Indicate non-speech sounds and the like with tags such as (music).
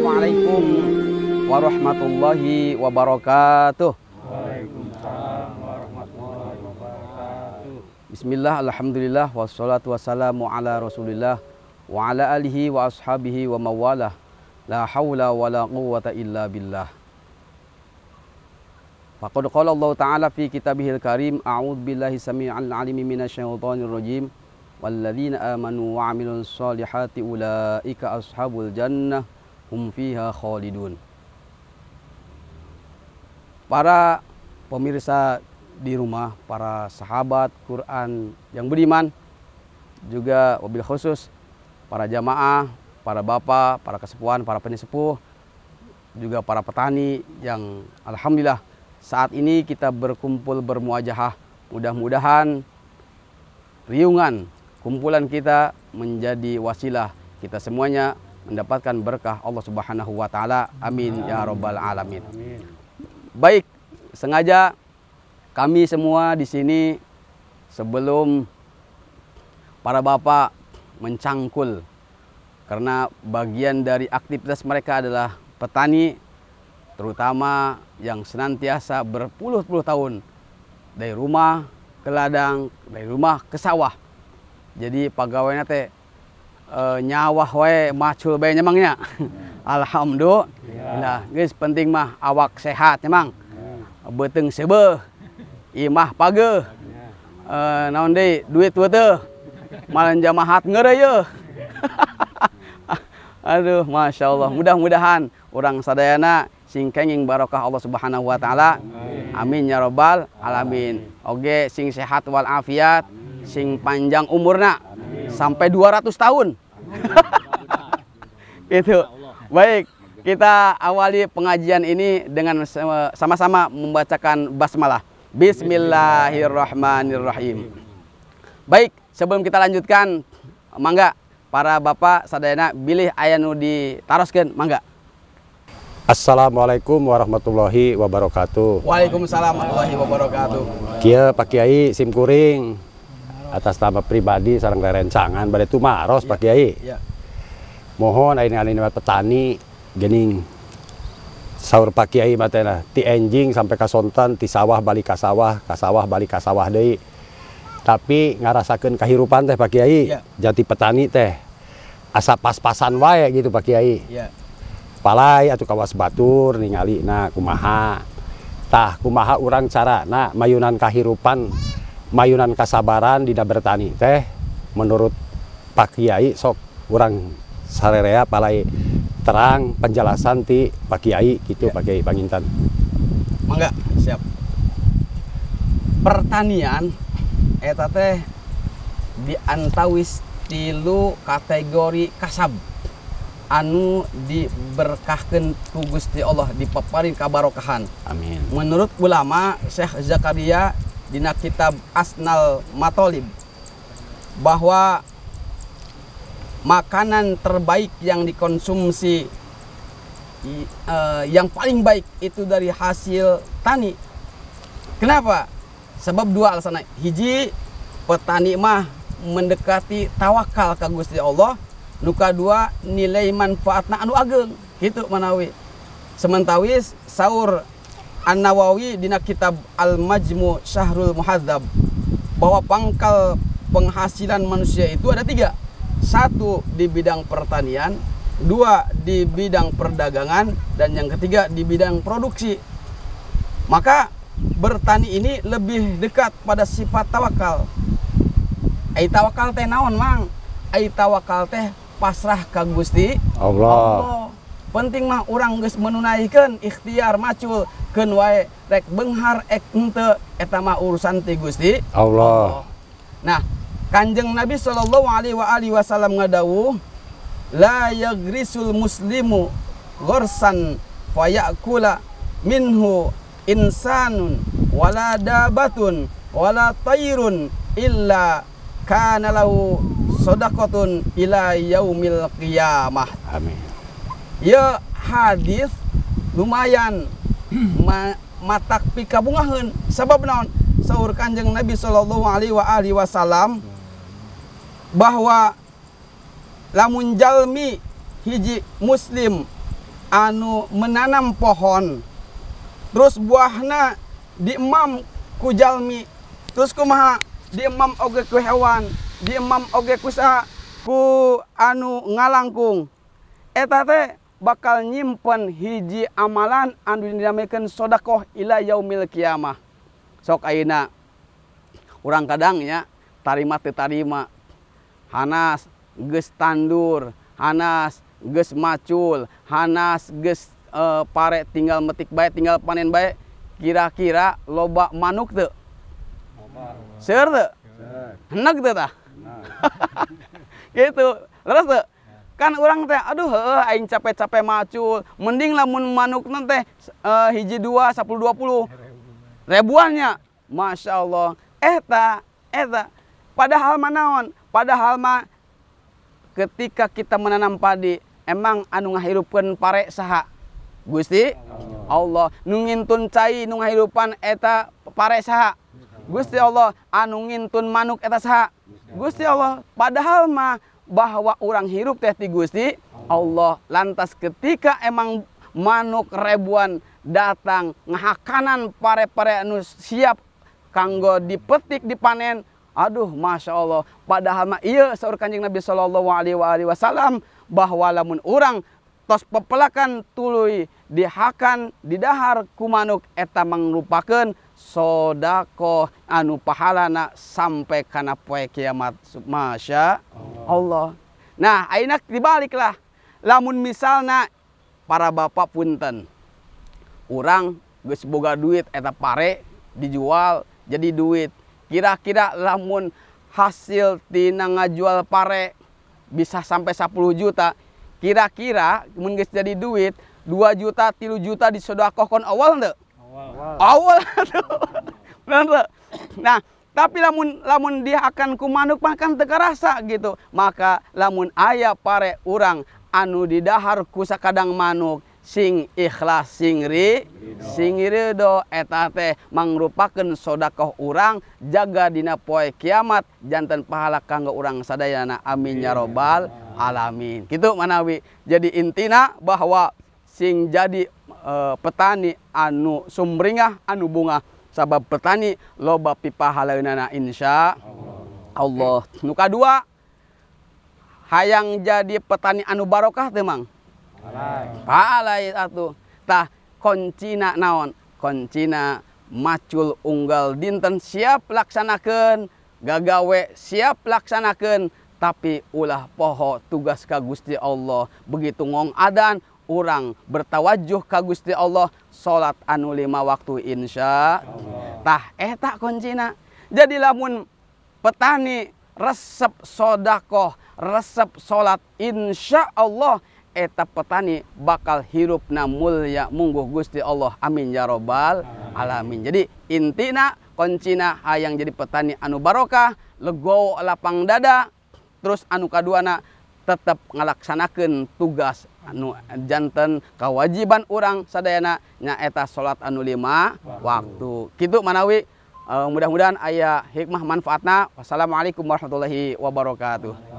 Assalamualaikum warahmatullahi wabarakatuh. Waalaikumsalam warahmatullahi wabarakatuh. Bismillah, alhamdulillah, wassalatu wassalamu ala rasulillah wa ala alihi wa ashabihi wa mawalah. La hawla wa la quwata illa billah. Faqad qala Allah Ta'ala fi kitabihil karim, A'udhu billahi sami'al alimi minasyaitanir rajim. amanu wa amilun salihati ula'ika ashabul jannah hum fiha khalidun. Para pemirsa di rumah, para sahabat Quran yang beriman, juga mobil khusus, para jamaah, para bapak, para kesepuan, para penisepuh, juga para petani yang Alhamdulillah saat ini kita berkumpul bermuajahah. Mudah-mudahan riungan kumpulan kita menjadi wasilah kita semuanya mendapatkan berkah Allah Subhanahu wa taala. Amin ya rabbal alamin. Baik, sengaja kami semua di sini sebelum para bapak mencangkul karena bagian dari aktivitas mereka adalah petani terutama yang senantiasa berpuluh-puluh tahun dari rumah ke ladang, dari rumah ke sawah. Jadi pegawainya teh e, nyawah we macul nyemangnya. Hmm. (laughs) Alhamdulillah. Ya. Guys penting mah awak sehat nyemang. Ya. Hmm. Beteng sebe. Imah page. Ya. E, eh, naon deui duit teu. Malan jamahat ngeureuy. (laughs) Aduh, masya Allah. Mudah-mudahan orang sadayana singkenging barokah Allah Subhanahu Wa Taala. Amin ya robbal alamin. Oke, sing sehat wal afiat, sing panjang umurna sampai 200 tahun itu gitu. baik kita awali pengajian ini dengan sama-sama membacakan basmalah Bismillahirrahmanirrahim baik sebelum kita lanjutkan mangga para bapak sadayana bilih ayanu ditaroskan mangga Assalamualaikum warahmatullahi wabarakatuh Waalaikumsalam warahmatullahi wabarakatuh Kia Pak Kiai Simkuring atas nama pribadi sarang rencangan pada itu maros Pak Kiai. Ya. Mohon ini ini petani gening sahur Pak Kiai matena ti enjing sampai kasontan ti sawah balik kasawah kasawah balik kasawah deh Tapi rasakan kehirupan teh Pak Kiai ya. jati petani teh asa pas-pasan wae gitu Pak Kiai. Ya. Palai atau kawas batur ningali nah kumaha. Tah kumaha urang cara nah mayunan kahirupan mayunan kasabaran di bertani teh menurut Pak Kiai sok orang sarerea palai terang penjelasan ti Pak Kiai gitu ya. Pak Kiai Pangintan. Mangga, siap. Pertanian eta teh diantawis tilu kategori kasab anu diberkahkan ku Gusti Allah di paparin kabarokahan. Amin. Menurut ulama Syekh Zakaria dina kitab Asnal Matolib bahwa makanan terbaik yang dikonsumsi eh, yang paling baik itu dari hasil tani. Kenapa? Sebab dua alasan. Hiji, petani mah mendekati tawakal ke Gusti Allah. Nuka dua, nilai manfaatna anu ageng. Gitu manawi. Sementawis, sahur An-Nawawi dina kitab Al-Majmu Syahrul Muhadzab bahwa pangkal penghasilan manusia itu ada tiga satu di bidang pertanian dua di bidang perdagangan dan yang ketiga di bidang produksi maka bertani ini lebih dekat pada sifat tawakal ai tawakal teh naon mang ai tawakal teh pasrah ka Gusti Allah, Allah. penting mah orang geus menunaikan ikhtiar macul ke wae rek Benghar ek ente etama urusan ti Gusti Allah. nah Kanjeng Nabi Shallallahu Alaihi wa alihi Wasallam ngadawu la yagrisul muslimu gorsan fayakula minhu insanun wala dabatun wala tayrun illa kana lahu sodakotun ila yaumil qiyamah amin ya hadis lumayan ma matak pika bungahan sebab naon sahur kanjeng Nabi Shallallahu Alaihi wa alihi Wasallam bahwa lamun jalmi hiji muslim anu menanam pohon terus buahna diemam ku jalmi terus kumaha diemam oge ku hewan diemam oge ku saha ku anu ngalangkung eta teh bakal nyimpen hiji amalan anu dinamakan sodakoh ila yaumil kiamah sok aina orang kadangnya tarima te tarima hanas ges tandur hanas ges macul hanas ges uh, e, pare tinggal metik baik tinggal panen baik kira-kira loba manuk tuh ser tuh? enak tuh tah? (laughs) gitu. Terus tuh kan orang teh aduh he, aing capek-capek macul mending lamun manuk nanti uh, eh, hiji dua sepuluh dua puluh ribuannya masya Allah eta eh, eta eh, padahal manaon padahal ma ketika kita menanam padi emang anu ngahirupkeun pare saha Gusti Allah nungintun cai nu eta pare saha Gusti Allah anu ngintun manuk eta saha Gusti Allah padahal mah bahwa orang hirup teh ti Gusti Allah lantas ketika emang manuk ribuan datang ngahakanan pare-pare anu siap kanggo dipetik dipanen Aduh Masya Allah padahal mah iya seorang kanjeng Nabi Shallallahu Alaihi Wasallam bahwa lamun orang tos pepelakan tului dihakan didahar kumanuk eta mengrupakan sodako anu pahalana sampai karena poe kiamat Masya Allah nah akhirnya dibaliklah lamun misalnya para bapak punten orang geus boga duit eta pare dijual jadi duit kira-kira lamun hasil tina ngajual pare bisa sampai 10 juta kira-kira mun geus jadi duit 2 juta 3 juta disodakohkan awal ndak? awal (laughs) tuh nah tapi lamun lamun dia akan kumanuk makan tekerasa gitu maka lamun ayah pare urang anu didahar kusa kadang manuk sing ikhlas singri singiri do eteta mangrupakan sodaoh urang jaga dina poe kiamat jantan pahala kanggo urang Amin aminnya robbal alamin gitu manawi jadi intina bahwa sing jadi Eh, petani anu sumringah anu bunga sabab petani loba pipahalana Insya Allah nuka dua hayang jadi petani anu barokah temang Tah koncina naon koncina macul unggal dinten siap laksanakan gagawe siap laksanakan tapi ulah poho tugas ka Gusti Allah begitu ngong adan orang bertawajuh ke Gusti Allah salat anu lima waktu Insya tah eta eh, kuncina jadi lamun petani resep sodakoh resep salat Insya Allah eta eh, petani bakal hirup na ya mungguh Gusti Allah amin ya robbal alamin jadi intina koncina hayang jadi petani anu barokah legowo lapang dada terus anu kaduana tetap melaksanakan tugas anu jantan kewajiban orang sadayana nyaeta salat anu lima waktu gitu manawi eh, mudah-mudahan ayah hikmah manfaatna wassalamualaikum warahmatullahi wabarakatuh